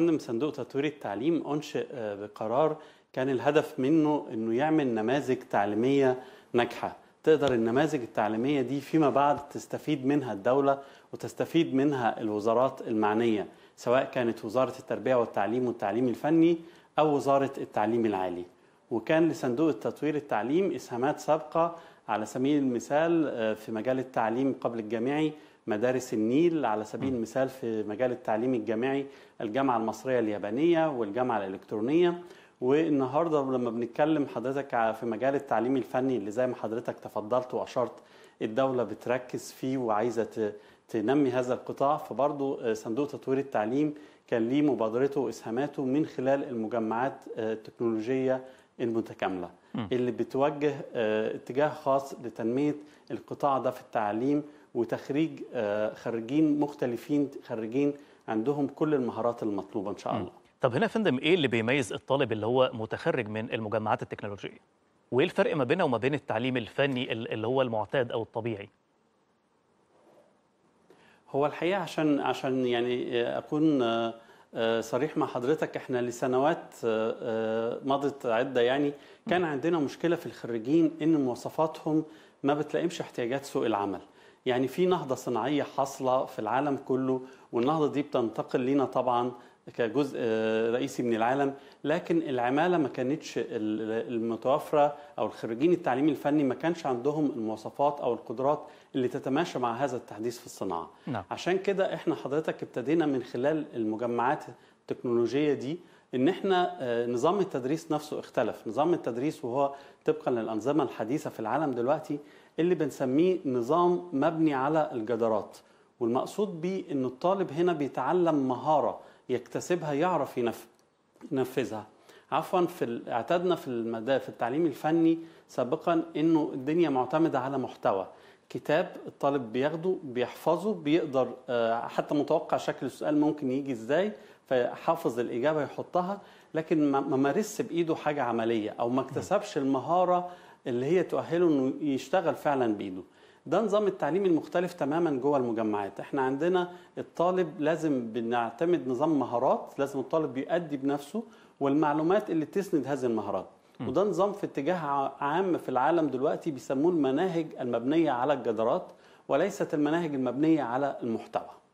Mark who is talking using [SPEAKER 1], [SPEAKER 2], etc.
[SPEAKER 1] فندم صندوق تطوير التعليم أنشئ آه، بقرار كان الهدف منه أنه يعمل نماذج تعليمية ناجحة تقدر النماذج التعليمية دي فيما بعد تستفيد منها الدولة وتستفيد منها الوزارات المعنية سواء كانت وزارة التربية والتعليم والتعليم الفني أو وزارة التعليم العالي وكان لصندوق التطوير التعليم إسهامات سابقة على سبيل المثال آه، في مجال التعليم قبل الجامعي مدارس النيل على سبيل المثال في مجال التعليم الجامعي الجامعة المصرية اليابانية والجامعة الإلكترونية والنهاردة لما بنتكلم حضرتك في مجال التعليم الفني اللي زي ما حضرتك تفضلت وأشرت الدولة بتركز فيه وعايزة تنمي هذا القطاع فبرضه آه، صندوق تطوير التعليم كان ليه مبادرته وإسهاماته من خلال المجمعات آه، التكنولوجية المتكامله اللي بتوجه آه، اتجاه خاص لتنميه القطاع ده في التعليم وتخريج آه، خريجين مختلفين خريجين عندهم كل المهارات المطلوبه ان شاء الله. طب هنا يا فندم ايه اللي بيميز الطالب اللي هو متخرج من المجمعات التكنولوجيه؟ وايه الفرق ما بينه وما بين التعليم الفني اللي هو المعتاد او الطبيعي؟ هو الحقيقه عشان عشان يعني آه، اكون آه، صريح مع حضرتك احنا لسنوات آه، آه، مضت عده يعني كان عندنا مشكله في الخريجين ان مواصفاتهم ما بتلائمش احتياجات سوق العمل يعني في نهضه صناعيه حاصله في العالم كله والنهضه دي بتنتقل لينا طبعا كجزء آه، رئيسي من العالم لكن العماله ما كانتش المتوفره او الخريجين التعليم الفني ما كانش عندهم المواصفات او القدرات اللي تتماشى مع هذا التحديث في الصناعه نعم. عشان كده احنا حضرتك ابتدينا من خلال المجمعات التكنولوجيه دي ان احنا آه، نظام التدريس نفسه اختلف نظام التدريس وهو طبقا للانظمه الحديثه في العالم دلوقتي اللي بنسميه نظام مبني على الجدارات والمقصود بيه ان الطالب هنا بيتعلم مهاره يكتسبها يعرف ينفذها عفوا في اعتدنا في المدى في التعليم الفني سابقا انه الدنيا معتمده على محتوى كتاب الطالب بياخده بيحفظه بيقدر آه، حتى متوقع شكل السؤال ممكن يجي ازاي فحافظ الاجابه يحطها لكن ما مارسش بايده حاجه عمليه او ما اكتسبش المهاره اللي هي تؤهله انه يشتغل فعلا بايده ده نظام التعليم المختلف تماما جوه المجمعات احنا عندنا الطالب لازم بنعتمد نظام مهارات لازم الطالب بيؤدي بنفسه والمعلومات اللي تسند هذه المهارات م. وده نظام في اتجاه عام في العالم دلوقتي بيسموه المناهج المبنيه على الجدارات وليست المناهج المبنيه على المحتوى